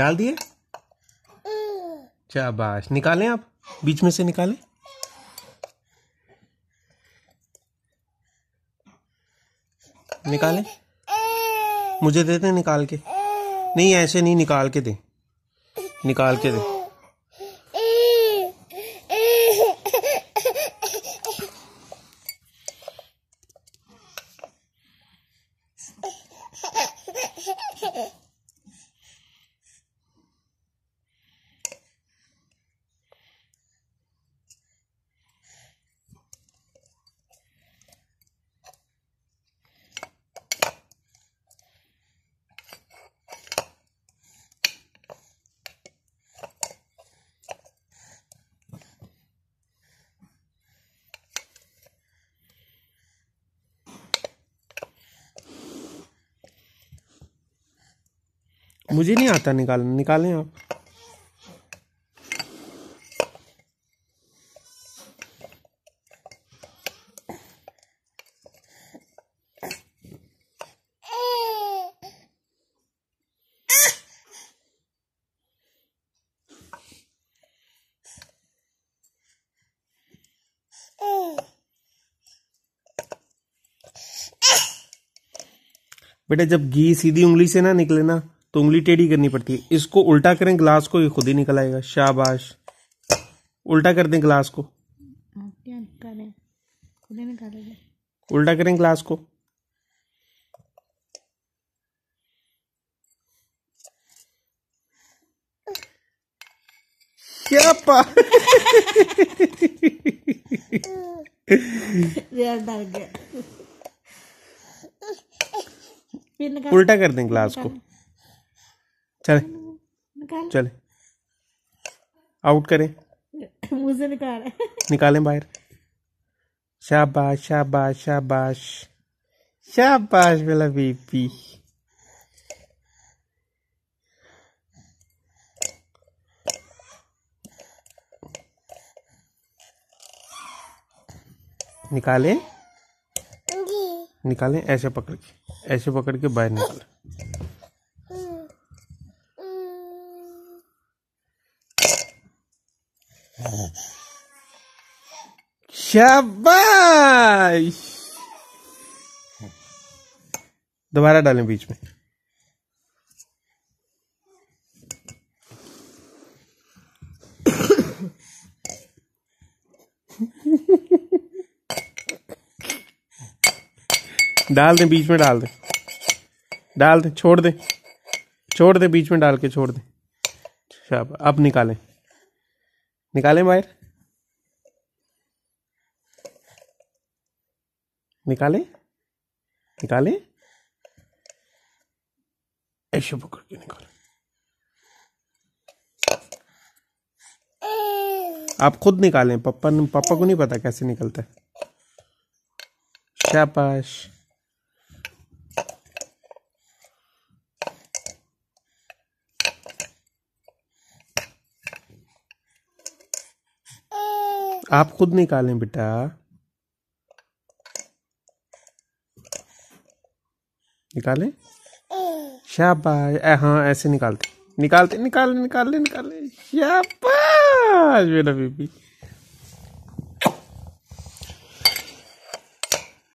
डाल दिए चाबाश निकालें आप बीच में से निकालें निकालें मुझे देते निकाल के नहीं ऐसे नहीं निकाल के दे निकाल के दे मुझे नहीं आता निकालना निकालें आप बेटा जब घी सीधी उंगली से ना निकले ना तो उंगली टेढ़ी करनी पड़ती है इसको उल्टा करें ग्लास को ये खुद ही निकल आएगा शाबाश उल्टा कर दें ग्लास को उल्टा करें ग्लास को क्या पा डर गया उल्टा कर दें ग्लास को चले चले आउट करें मुझे निकाल निकालें बाहर शाबाश शाबाश शाबाश शाबाश मेरा बेबी निकालें निकालें ऐसे पकड़ के ऐसे पकड़ के बाहर निकालें शाबाश दोबारा डालें बीच में डाल दें बीच में डाल दें डाल दें छोड़ दें छोड़ दें बीच में डाल के छोड़ दें अब निकालें निकालें बाहर निकालें निकालें ऐसे पकड़ के निकालें आप खुद निकालें पप्पा पापा को नहीं पता कैसे निकलता है शाबाश आप खुद निकालें बेटा निकालें शाबाश हाँ ऐसे निकालते निकालते निकाले निकाले निकाले शाबाश मेरा बीबी